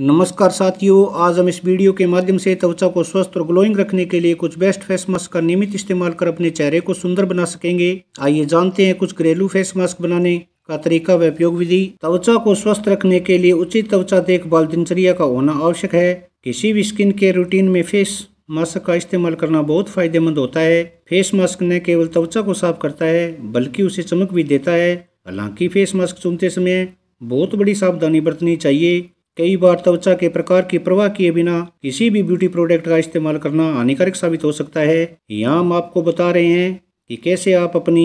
नमस्कार साथियों आज हम इस वीडियो के माध्यम से त्वचा को स्वस्थ और ग्लोइंग रखने के लिए कुछ बेस्ट फेस मास्क का नियमित इस्तेमाल कर अपने चेहरे को सुंदर बना सकेंगे आइए जानते हैं कुछ घरेलू फेस मास्क बनाने का तरीका व उपयोग विधि त्वचा को स्वस्थ रखने के लिए उचित त्वचा देखभाल दिनचर्या का होना आवश्यक है किसी भी स्किन के रूटीन में फेस मास्क का इस्तेमाल करना बहुत फायदेमंद होता है फेस मास्क न केवल त्वचा को साफ करता है बल्कि उसे चमक भी देता है हालांकि फेस मास्क चुनते समय बहुत बड़ी सावधानी बरतनी चाहिए कई बार त्वचा के प्रकार की प्रवाह किए बिना किसी भी ब्यूटी प्रोडक्ट का इस्तेमाल करना हानिकारक साबित हो सकता है यहाँ हम आपको बता रहे हैं कि कैसे आप अपनी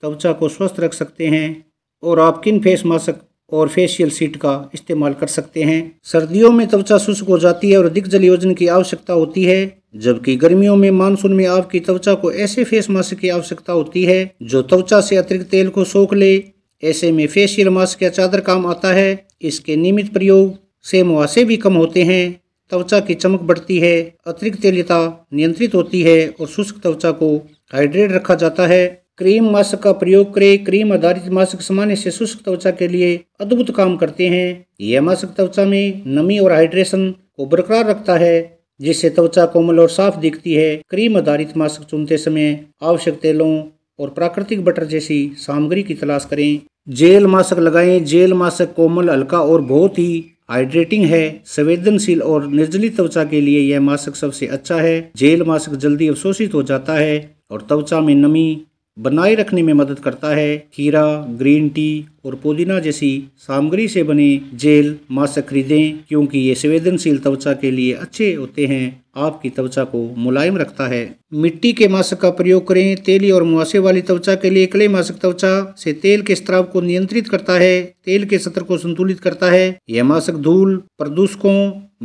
त्वचा को स्वस्थ रख सकते हैं और आप किन फेस मास्क और फेशियल सीट का इस्तेमाल कर सकते हैं सर्दियों में त्वचा शुष्क हो जाती है और अधिक जल योजन की आवश्यकता होती है जबकि गर्मियों में मानसून में आपकी त्वचा को ऐसे फेस मास्क की आवश्यकता होती है जो त्वचा से अतिरिक्त तेल को सोख ले ऐसे में फेशियल मास्क या चादर काम आता है इसके नियमित प्रयोग से मुआसे भी कम होते हैं त्वचा की चमक बढ़ती है अतिरिक्त तेलता नियंत्रित होती है और शुष्क त्वचा को हाइड्रेट रखा जाता है क्रीम मास्क का प्रयोग करें क्रीम आधारित मास्क सामान्य से शुष्क त्वचा के लिए अद्भुत काम करते हैं यह मास्क त्वचा में नमी और हाइड्रेशन को बरकरार रखता है जिससे त्वचा कोमल और साफ दिखती है क्रीम आधारित मास्क चुनते समय आवश्यक तेलों और प्राकृतिक बटर जैसी सामग्री की तलाश करें जेल मास्क लगाएं जेल मास्क कोमल हल्का और बहुत ही हाइड्रेटिंग है संवेदनशील और निर्जली त्वचा के लिए यह मास्क सबसे अच्छा है जेल मास्क जल्दी अवशोषित हो जाता है और त्वचा में नमी बनाए रखने में मदद करता है खीरा ग्रीन टी और पुदीना जैसी सामग्री से बने जेल मास्क खरीदें क्योंकि ये संवेदनशील त्वचा के लिए अच्छे होते हैं आपकी त्वचा को मुलायम रखता है मिट्टी के मास्क का प्रयोग करें तेली और मुआसे वाली त्वचा के लिए क्ले मास्क त्वचा से तेल के स्त्राव को नियंत्रित करता है तेल के सतर को संतुलित करता है यह मास्क धूल प्रदूषकों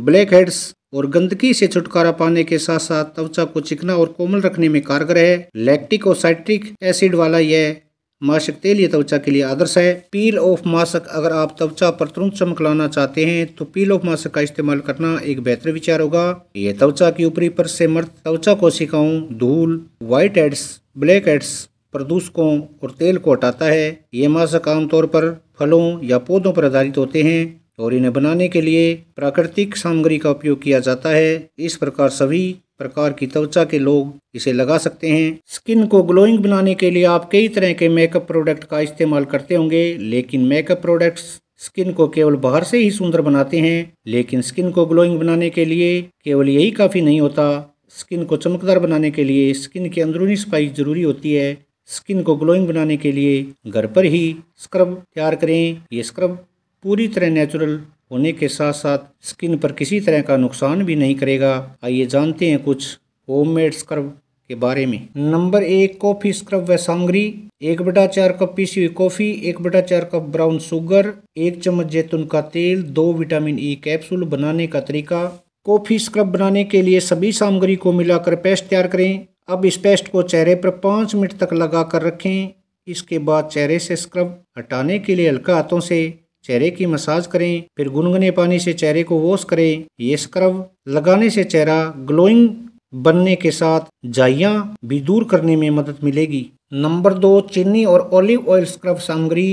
ब्लैक हेड्स और गंदगी से छुटकारा पाने के साथ साथ त्वचा को चिकना और कोमल रखने में कारगर है लैक्टिक और साइट्रिक एसिड वाला यह माशक तेलीय त्वचा के लिए आदर्श है पील ऑफ मासक अगर आप त्वचा पर तुरंत चमक लाना चाहते हैं तो पील ऑफ मास्क का इस्तेमाल करना एक बेहतर विचार होगा ये त्वचा की ऊपरी पर से मर्द त्वचा कोशिकाओं धूल व्हाइट एड्स ब्लैक एड्स प्रदूषकों और तेल को हटाता है ये मासक आमतौर पर फलों या पौधों पर आधारित होते हैं और इन्हें बनाने के लिए प्राकृतिक सामग्री का उपयोग किया जाता है इस प्रकार सभी प्रकार की त्वचा के लोग इसे लगा सकते हैं स्किन को ग्लोइंग बनाने के लिए आप कई तरह के मेकअप प्रोडक्ट का इस्तेमाल करते होंगे लेकिन मेकअप प्रोडक्ट्स स्किन को केवल बाहर से ही सुंदर बनाते हैं लेकिन स्किन को ग्लोइंग बनाने के लिए केवल यही काफ़ी नहीं होता स्किन को चमकदार बनाने के लिए स्किन की अंदरूनी सफाई जरूरी होती है स्किन को ग्लोइंग बनाने के लिए घर पर ही स्क्रब तैयार करें ये स्क्रब पूरी तरह नेचुरल होने के साथ साथ स्किन पर किसी तरह का नुकसान भी नहीं करेगा आइए जानते हैं कुछ होममेड स्क्रब के बारे में नंबर एक कॉफ़ी स्क्रब व सामग्री एक बटा चार कप पीसी हुई कॉफ़ी एक बटा चार कप ब्राउन शुगर एक चम्मच जैतून का तेल दो विटामिन ई कैप्सूल बनाने का तरीका कॉफ़ी स्क्रब बनाने के लिए सभी सामग्री को मिलाकर पेस्ट तैयार करें अब इस पेस्ट को चेहरे पर पाँच मिनट तक लगा कर रखें इसके बाद चेहरे से स्क्रब हटाने के लिए हल्का हाथों से चेहरे की मसाज करें फिर गुनगुने पानी से चेहरे को वॉश करें ये स्क्रब लगाने से चेहरा ग्लोइंग बनने के साथ जाइयाँ भी दूर करने में मदद मिलेगी नंबर दो चीनी और ऑलिव ऑयल स्क्रब सामग्री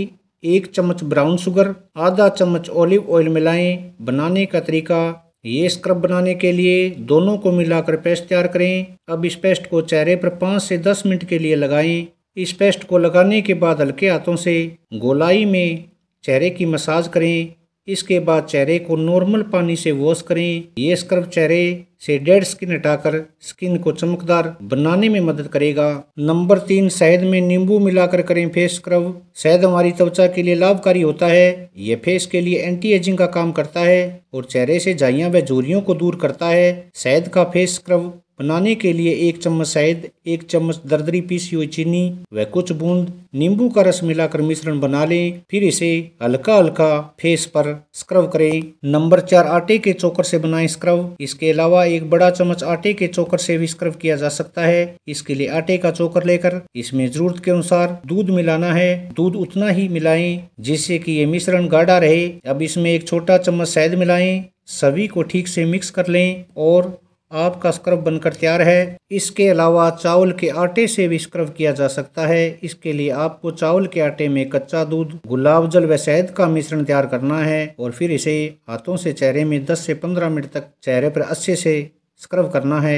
एक चम्मच ब्राउन शुगर आधा चम्मच ऑलिव ऑयल मिलाएं बनाने का तरीका ये स्क्रब बनाने के लिए दोनों को मिलाकर पेस्ट तैयार करें अब इस पेस्ट को चेहरे पर पाँच से दस मिनट के लिए लगाएं इस पेस्ट को लगाने के बाद हल्के हाथों से गोलाई में चेहरे की मसाज करें इसके बाद चेहरे को नॉर्मल पानी से वॉश करें ये स्क्रब चेहरे से डेड स्किन हटाकर स्किन को चमकदार बनाने में मदद करेगा नंबर तीन शहद में नींबू मिलाकर करें फेस स्क्रब शहद हमारी त्वचा के लिए लाभकारी होता है यह फेस के लिए एंटी एजिंग का काम करता है और चेहरे से जाइया व झुरियों को दूर करता है शहद का फेस स्क्रब बनाने के लिए एक चम्मच शहद एक चम्मच दरदरी पीसी हुई चीनी व कुछ बूंद नींबू का रस मिलाकर मिश्रण बना लें फिर इसे हल्का हल्का फेस पर स्क्रब करें नंबर चार आटे के चोकर से बनाएं स्क्रब इसके अलावा एक बड़ा चम्मच आटे के चोकर से भी स्क्रब किया जा सकता है इसके लिए आटे का चोकर लेकर इसमें जरूरत के अनुसार दूध मिलाना है दूध उतना ही मिलाए जिससे की ये मिश्रण गाढ़ा रहे अब इसमें एक छोटा चम्मच शहद मिलाएं सभी को ठीक से मिक्स कर लें और आपका स्क्रब बनकर तैयार है इसके अलावा चावल के आटे से भी स्क्रब किया जा सकता है इसके लिए आपको चावल के आटे में कच्चा दूध गुलाब जल व शहद का मिश्रण तैयार करना है और फिर इसे हाथों से चेहरे में 10 से 15 मिनट तक चेहरे पर अच्छे से स्क्रब करना है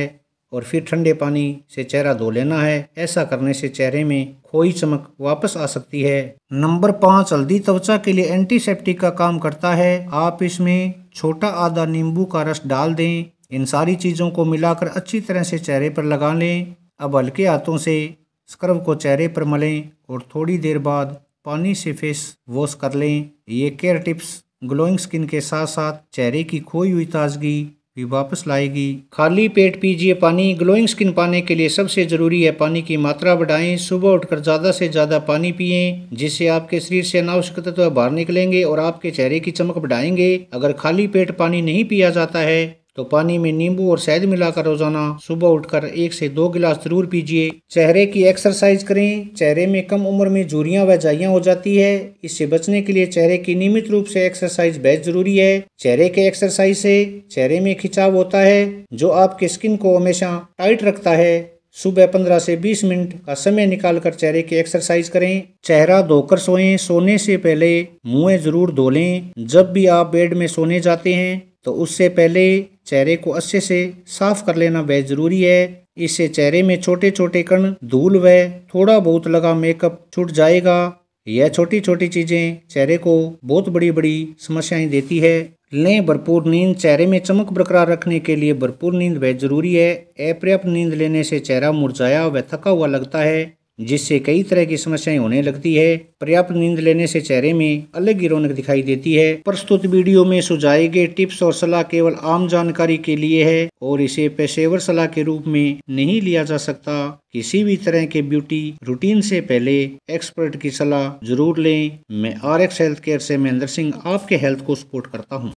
और फिर ठंडे पानी से चेहरा धो लेना है ऐसा करने से चेहरे में खोई चमक वापस आ सकती है नंबर पाँच हल्दी त्वचा के लिए एंटीसेप्टिक का काम करता है आप इसमें छोटा आधा नींबू का रस डाल दें इन सारी चीज़ों को मिलाकर अच्छी तरह से चेहरे पर लगा लें अब हल्के हाथों से स्क्रब को चेहरे पर मलें और थोड़ी देर बाद पानी से फेस वॉश कर लें ये केयर टिप्स ग्लोइंग स्किन के साथ साथ चेहरे की खोई हुई ताजगी भी वापस लाएगी खाली पेट पीजिए पानी ग्लोइंग स्किन पाने के लिए सबसे ज़रूरी है पानी की मात्रा बढ़ाएं सुबह उठकर ज़्यादा से ज़्यादा पानी पिए जिससे आपके शरीर से अनावश्यक तत्व तो बाहर निकलेंगे और आपके चेहरे की चमक बढ़ाएंगे अगर खाली पेट पानी नहीं पिया जाता है तो पानी में नींबू और शहद मिलाकर रोजाना सुबह उठकर एक से दो गिलास जरूर पीजिए चेहरे की एक्सरसाइज करें चेहरे में कम उम्र में झूरियाँ व जाइयाँ हो जाती है इससे बचने के लिए चेहरे की नियमित रूप से एक्सरसाइज बेहद जरूरी है चेहरे के एक्सरसाइज से चेहरे में खिंचाव होता है जो आपके स्किन को हमेशा टाइट रखता है सुबह 15 से 20 मिनट का समय निकालकर चेहरे की एक्सरसाइज करें चेहरा धोकर सोएं सोने से पहले मुंह जरूर धो लें जब भी आप बेड में सोने जाते हैं तो उससे पहले चेहरे को अच्छे से साफ कर लेना बेहद जरूरी है इससे चेहरे में छोटे छोटे कण धूल व थोड़ा बहुत लगा मेकअप छूट जाएगा यह छोटी छोटी चीजें चेहरे को बहुत बड़ी बड़ी समस्याएं देती है लें भरपूर नींद चेहरे में चमक बरकरार रखने के लिए भरपूर नींद बेहद जरूरी है अपर्याप्त नींद लेने से चेहरा मुरझाया व थका हुआ लगता है जिससे कई तरह की समस्याएं होने लगती है पर्याप्त नींद लेने से चेहरे में अलग ही रौनक दिखाई देती है प्रस्तुत वीडियो में सुझाए गए टिप्स और सलाह केवल आम जानकारी के लिए है और इसे पेशेवर सलाह के रूप में नहीं लिया जा सकता किसी भी तरह के ब्यूटी रूटीन से पहले एक्सपर्ट की सलाह जरूर लें मैं आर एक्स हेल्थ केयर से महेंद्र सिंह आपके हेल्थ को सपोर्ट करता हूँ